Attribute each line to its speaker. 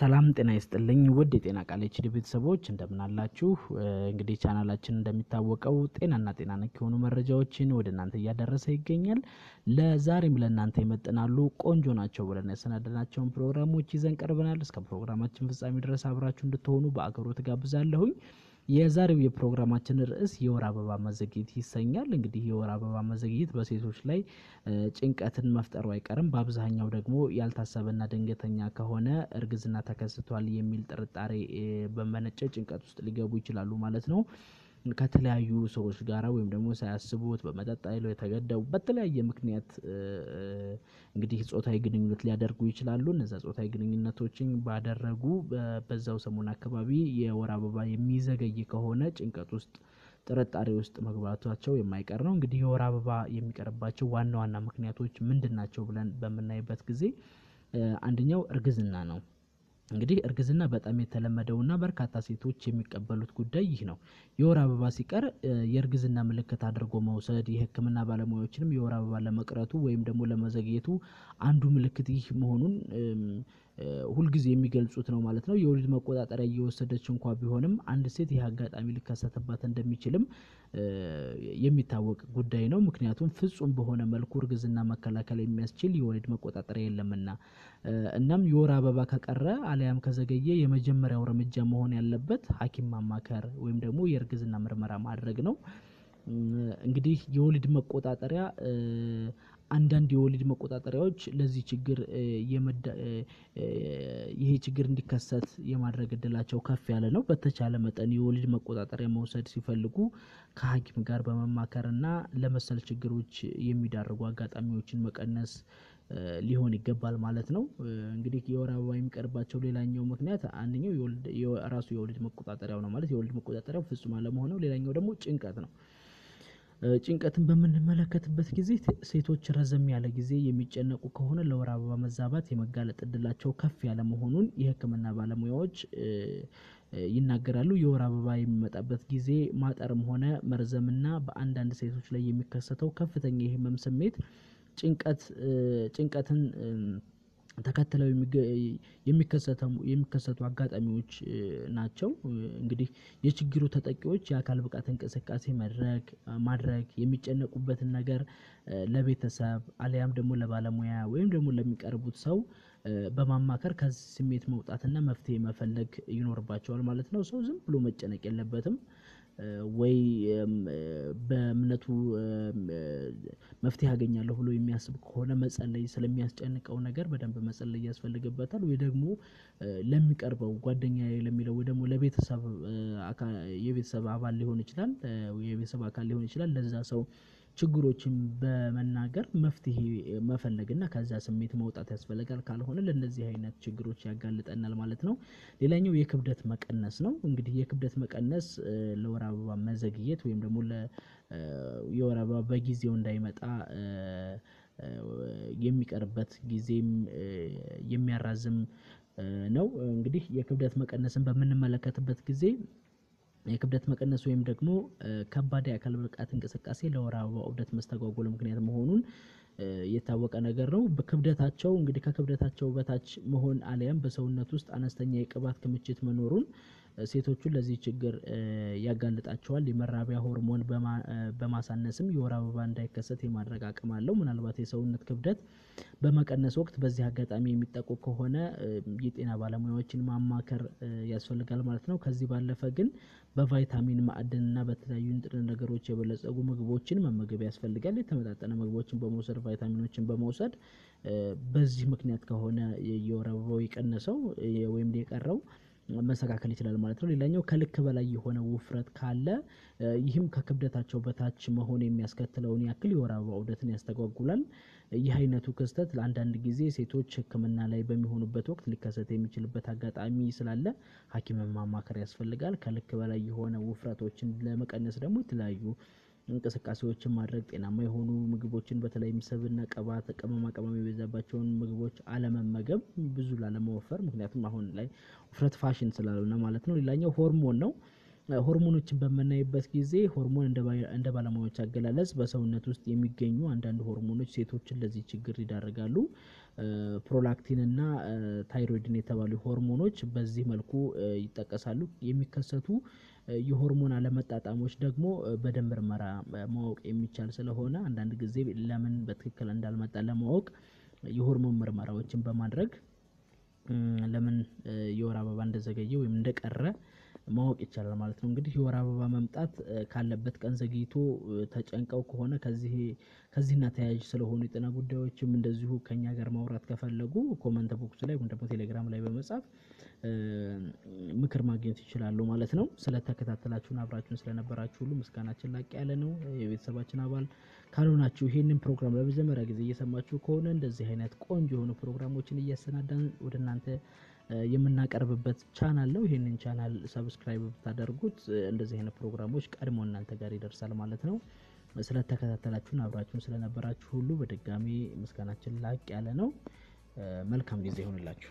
Speaker 1: ሰላም ጤና ይስጥልኝ ውድ የጤና ቃል ኤችዲ ቤተሰቦች እንደምናላችሁ። እንግዲህ ቻናላችን እንደሚታወቀው ጤናና ጤና ነክ የሆኑ መረጃዎችን ወደ እናንተ እያደረሰ ይገኛል። ለዛሬም ለእናንተ ይመጥናሉ ቆንጆ ናቸው ብለን ያሰናደናቸውን ፕሮግራሞች ይዘን ቀርበናል። እስከ ፕሮግራማችን ፍጻሜ ድረስ አብራችሁ እንድትሆኑ በአክብሮት ጋብዛለሁኝ። የዛሬው የፕሮግራማችን ርዕስ የወር አበባ መዘግየት ይሰኛል። እንግዲህ የወር አበባ መዘግየት በሴቶች ላይ ጭንቀትን መፍጠሩ አይቀርም። በአብዛኛው ደግሞ ያልታሰበና ድንገተኛ ከሆነ እርግዝና ተከስቷል የሚል ጥርጣሬ በመነጨ ጭንቀት ውስጥ ሊገቡ ይችላሉ ማለት ነው። ከተለያዩ ሰዎች ጋር ወይም ደግሞ ሳያስቡት በመጠጥ ኃይል የተገደቡ በተለያየ ምክንያት እንግዲህ ጾታዊ ግንኙነት ሊያደርጉ ይችላሉ። እነዛ ጾታዊ ግንኙነቶችን ባደረጉ በዛው ሰሞን አካባቢ የወር አበባ የሚዘገይ ከሆነ ጭንቀት ውስጥ ጥርጣሬ ውስጥ መግባታቸው የማይቀር ነው። እንግዲህ የወር አበባ የሚቀርባቸው ዋና ዋና ምክንያቶች ምንድን ናቸው? ብለን በምናይበት ጊዜ አንደኛው እርግዝና ነው እንግዲህ እርግዝና በጣም የተለመደውና በርካታ ሴቶች የሚቀበሉት ጉዳይ ይህ ነው። የወር አበባ ሲቀር የእርግዝና ምልክት አድርጎ መውሰድ የሕክምና ባለሙያዎችንም የወር አበባ ለመቅረቱ ወይም ደግሞ ለመዘግየቱ አንዱ ምልክት ይህ መሆኑን ሁልጊዜ የሚገልጹት ነው ማለት ነው። የወሊድ መቆጣጠሪያ እየወሰደች እንኳ ቢሆንም አንድ ሴት ይህ አጋጣሚ ሊከሰትባት እንደሚችልም የሚታወቅ ጉዳይ ነው። ምክንያቱም ፍጹም በሆነ መልኩ እርግዝና መከላከል የሚያስችል የወሊድ መቆጣጠሪያ የለምና። እናም የወር አበባ ከቀረ አሊያም ከዘገየ የመጀመሪያው እርምጃ መሆን ያለበት ሐኪም ማማከር ወይም ደግሞ የእርግዝና ምርመራ ማድረግ ነው። እንግዲህ የወሊድ መቆጣጠሪያ አንዳንድ የወሊድ መቆጣጠሪያዎች ለዚህ ችግር ይሄ ችግር እንዲከሰት የማድረግ እድላቸው ከፍ ያለ ነው። በተቻለ መጠን የወሊድ መቆጣጠሪያ መውሰድ ሲፈልጉ ከሀኪም ጋር በመማከርና ለመሰል ችግሮች የሚዳርጉ አጋጣሚዎችን መቀነስ ሊሆን ይገባል ማለት ነው። እንግዲህ የወር አበባ የሚቀርባቸው ሌላኛው ምክንያት አንደኛው ራሱ የወሊድ መቆጣጠሪያው ነው ማለት የወሊድ መቆጣጠሪያው ፍጹም አለመሆነው ሌላኛው ደግሞ ጭንቀት ነው። ጭንቀትን በምንመለከትበት ጊዜ ሴቶች ረዘም ያለ ጊዜ የሚጨነቁ ከሆነ ለወር አበባ መዛባት የመጋለጥ እድላቸው ከፍ ያለ መሆኑን የህክምና ባለሙያዎች ይናገራሉ። የወር አበባ የሚመጣበት ጊዜ ማጠርም ሆነ መርዘምና በአንዳንድ ሴቶች ላይ የሚከሰተው ከፍተኛ የህመም ስሜት ጭንቀትን ተከትለው የሚከሰቱ አጋጣሚዎች ናቸው። እንግዲህ የችግሩ ተጠቂዎች የአካል ብቃት እንቅስቃሴ መድረግ ማድረግ የሚጨነቁበትን ነገር ለቤተሰብ አልያም ደግሞ ለባለሙያ ወይም ደግሞ ለሚቀርቡት ሰው በማማከር ከዚህ ስሜት መውጣትና መፍትሄ መፈለግ ይኖርባቸዋል ማለት ነው። ሰው ዝም ብሎ መጨነቅ የለበትም ወይ በእምነቱ መፍትሄ ያገኛለሁ ብሎ የሚያስብ ከሆነ መጸለይ ስለሚያስጨንቀው ነገር በደንብ መጸለይ ያስፈልግበታል። ወይ ደግሞ ለሚቀርበው ጓደኛ ለሚለው ወይ ደግሞ ለቤተሰብ የቤተሰብ አባል ሊሆን ይችላል የቤተሰብ አካል ሊሆን ይችላል ለዛ ሰው ችግሮችን በመናገር መፍትሄ መፈለግና ከዛ ስሜት መውጣት ያስፈልጋል። ካልሆነ ለእነዚህ አይነት ችግሮች ያጋልጠናል ማለት ነው። ሌላኛው የክብደት መቀነስ ነው። እንግዲህ የክብደት መቀነስ ለወር አበባ መዘግየት ወይም ደግሞ የወር አበባ በጊዜው እንዳይመጣ የሚቀርበት ጊዜም የሚያራዝም ነው። እንግዲህ የክብደት መቀነስን በምንመለከትበት ጊዜ የክብደት መቀነስ ወይም ደግሞ ከባድ የአካል ብቃት እንቅስቃሴ ለወር አበባ ዑደት መስተጓጎል ምክንያት መሆኑን የታወቀ ነገር ነው። በክብደታቸው እንግዲህ ከክብደታቸው በታች መሆን አሊያም በሰውነት ውስጥ አነስተኛ የቅባት ክምችት መኖሩን ሴቶቹን ለዚህ ችግር ያጋልጣቸዋል። የመራቢያ ሆርሞን በማሳነስም የወር አበባ እንዳይከሰት የማድረግ አቅም አለው። ምናልባት የሰውነት ክብደት በመቀነስ ወቅት በዚህ አጋጣሚ የሚጠቁ ከሆነ የጤና ባለሙያዎችን ማማከር ያስፈልጋል ማለት ነው። ከዚህ ባለፈ ግን በቫይታሚን ማዕድንና በተለያዩ ንጥረ ነገሮች የበለጸጉ ምግቦችን መመገብ ያስፈልጋል። የተመጣጠነ ምግቦችን በመውሰድ ቫይታሚኖችን በመውሰድ በዚህ ምክንያት ከሆነ የወር አበባው የቀነሰው ወይም የቀረው መስተካከል ይችላል ማለት ነው። ሌላኛው ከልክ በላይ የሆነ ውፍረት ካለ ይህም ከክብደታቸው በታች መሆን የሚያስከትለውን ያክል የወር አበባ ዑደትን ያስተጓጉላል። ይህ አይነቱ ክስተት ለአንዳንድ ጊዜ ሴቶች ሕክምና ላይ በሚሆኑበት ወቅት ሊከሰት የሚችልበት አጋጣሚ ስላለ ሐኪምን ማማከር ያስፈልጋል። ከልክ በላይ የሆነ ውፍረቶችን ለመቀነስ ደግሞ የተለያዩ እንቅስቃሴዎችን ማድረግ፣ ጤናማ የሆኑ ምግቦችን በተለይም ስብና ቅባት ቅመማ ቅመም የበዛባቸውን ምግቦች አለመመገብ፣ ብዙ ላለመወፈር ምክንያቱም አሁን ላይ ውፍረት ፋሽን ስላልሆነ ማለት ነው። ሌላኛው ሆርሞን ነው። ሆርሞኖችን በምናይበት ጊዜ ሆርሞን እንደ ባለሙያዎች አገላለጽ በሰውነት ውስጥ የሚገኙ አንዳንድ ሆርሞኖች ሴቶችን ለዚህ ችግር ይዳርጋሉ። ፕሮላክቲን እና ታይሮይድን የተባሉ ሆርሞኖች በዚህ መልኩ ይጠቀሳሉ። የሚከሰቱ የሆርሞን አለመጣጣሞች ደግሞ በደም ምርመራ ማወቅ የሚቻል ስለሆነ አንዳንድ ጊዜ ለምን በትክክል እንዳልመጣ ለማወቅ የሆርሞን ምርመራዎችን በማድረግ ለምን የወር አበባ እንደዘገየ ወይም እንደቀረ ማወቅ ይቻላል ማለት ነው። እንግዲህ የወር አበባ መምጣት ካለበት ቀን ዘግይቶ ተጨንቀው ከሆነ ከዚህና ተያያዥ ስለሆኑ የጤና ጉዳዮችም እንደዚሁ ከኛ ጋር ማውራት ከፈለጉ ኮመንት ቦክስ ላይ ወይም ደግሞ ቴሌግራም ላይ በመጻፍ ምክር ማግኘት ይችላሉ ማለት ነው። ስለተከታተላችሁን አብራችሁን ስለነበራችሁ ሁሉ ምስጋናችን ላቅ ያለ ነው። የቤተሰባችን አባል ካልሆናችሁ ይህንን ፕሮግራም ለመጀመሪያ ጊዜ እየሰማችሁ ከሆነ እንደዚህ አይነት ቆንጆ የሆኑ ፕሮግራሞችን እያሰናዳን ወደ እናንተ የምናቀርብበት ቻናል ነው። ይህንን ቻናል ሰብስክራይብ ብታደርጉት እንደዚህ አይነት ፕሮግራሞች ቀድሞ እናንተ ጋር ይደርሳል ማለት ነው። ስለተከታተላችሁን አብራችሁን ስለነበራችሁ ሁሉ በድጋሚ ምስጋናችን ላቅ ያለ ነው። መልካም ጊዜ ይሆንላችሁ።